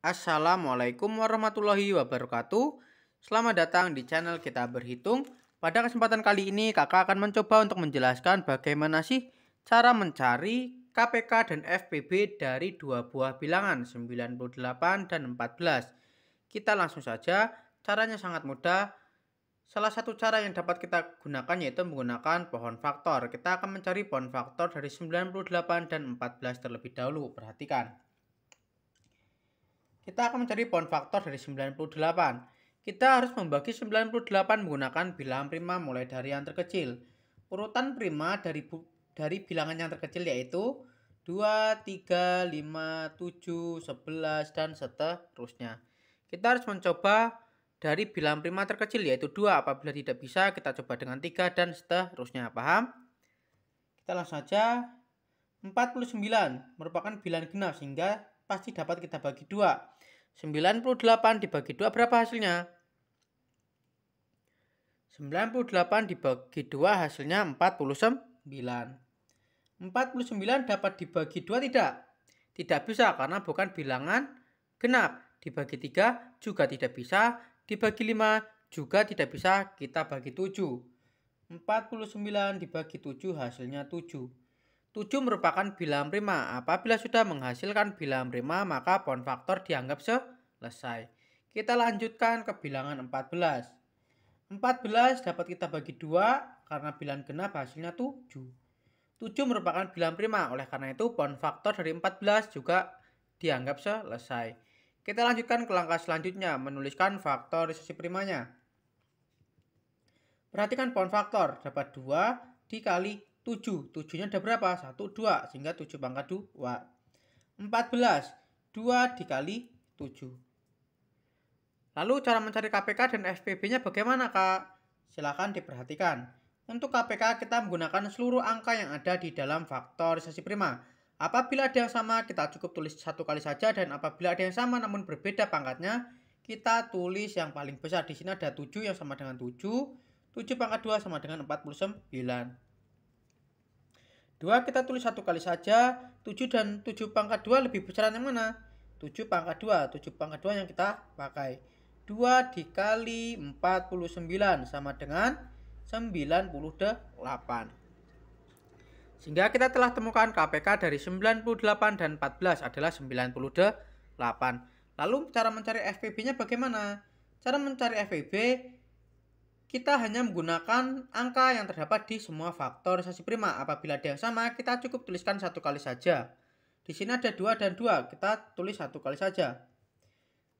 Assalamualaikum warahmatullahi wabarakatuh. Selamat datang di channel kita berhitung. Pada kesempatan kali ini kakak akan mencoba untuk menjelaskan bagaimana sih cara mencari KPK dan FPB dari dua buah bilangan 98 dan 14. Kita langsung saja, caranya sangat mudah. Salah satu cara yang dapat kita gunakan yaitu menggunakan pohon faktor. Kita akan mencari pohon faktor dari 98 dan 14 terlebih dahulu. Perhatikan. Kita akan mencari pohon faktor dari 98. Kita harus membagi 98 menggunakan bilangan prima mulai dari yang terkecil. Urutan prima dari dari bilangan yang terkecil yaitu 2, 3, 5, 7, 11, dan seterusnya. Kita harus mencoba dari bilangan prima terkecil yaitu 2. Apabila tidak bisa, kita coba dengan 3 dan seterusnya. Paham? Kita langsung saja. 49 merupakan bilangan genap sehingga pasti dapat kita bagi dua. 98 dibagi dua berapa hasilnya? 98 dibagi dua hasilnya 49. 49 dapat dibagi dua tidak? Tidak bisa karena bukan bilangan genap. Dibagi tiga juga tidak bisa. Dibagi lima juga tidak bisa. Kita bagi tujuh. 49 dibagi 7 hasilnya 7. 7 merupakan bilangan prima. Apabila sudah menghasilkan bilangan prima, maka pohon faktor dianggap selesai. Kita lanjutkan ke bilangan 14. 14 dapat kita bagi dua karena bilangan genap hasilnya 7. 7 merupakan bilangan prima, oleh karena itu pohon faktor dari 14 juga dianggap selesai. Kita lanjutkan ke langkah selanjutnya, menuliskan faktorisasi primanya. Perhatikan pohon faktor, dapat 2 dikali 7. 7-nya ada berapa? 1, 2. Sehingga 7 pangkat 2. 14. 2 dikali 7. Lalu cara mencari KPK dan FPB-nya bagaimana, Kak? Silahkan diperhatikan. Untuk KPK, kita menggunakan seluruh angka yang ada di dalam faktorisasi prima. Apabila ada yang sama, kita cukup tulis satu kali saja. Dan apabila ada yang sama namun berbeda pangkatnya, kita tulis yang paling besar. Di sini ada 7 yang sama dengan 7. 7 pangkat 2 sama dengan 49. 2 kita tulis satu kali saja. 7 dan 7 pangkat 2 lebih besar yang mana? 7 pangkat 2. 7 pangkat 2 yang kita pakai. 2 dikali 49 sama dengan 98. Sehingga kita telah temukan KPK dari 98 dan 14 adalah 98. Lalu cara mencari FPB-nya bagaimana? Cara mencari FPB kita hanya menggunakan angka yang terdapat di semua faktorisasi prima. Apabila ada yang sama, kita cukup tuliskan satu kali saja. Di sini ada dua dan dua kita tulis satu kali saja.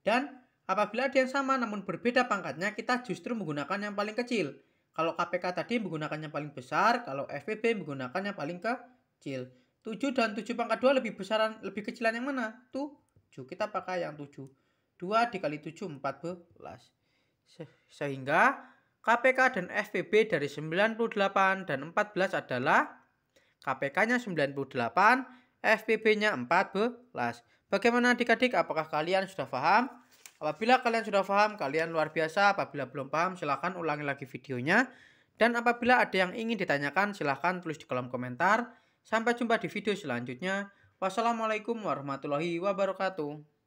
Dan apabila ada yang sama namun berbeda pangkatnya, kita justru menggunakan yang paling kecil. Kalau KPK tadi menggunakan yang paling besar, kalau FPB menggunakan yang paling kecil. 7 dan 7 pangkat 2 lebih besaran, lebih kecilan yang mana? 7. Kita pakai yang 7. 2 dikali 7, 14. Se sehingga KPK dan FPB dari 98 dan 14 adalah KPK-nya 98, FPB-nya 14. Bagaimana adik-adik? Apakah kalian sudah paham? Apabila kalian sudah paham, kalian luar biasa. Apabila belum paham, silahkan ulangi lagi videonya. Dan apabila ada yang ingin ditanyakan, silahkan tulis di kolom komentar. Sampai jumpa di video selanjutnya. Wassalamualaikum warahmatullahi wabarakatuh.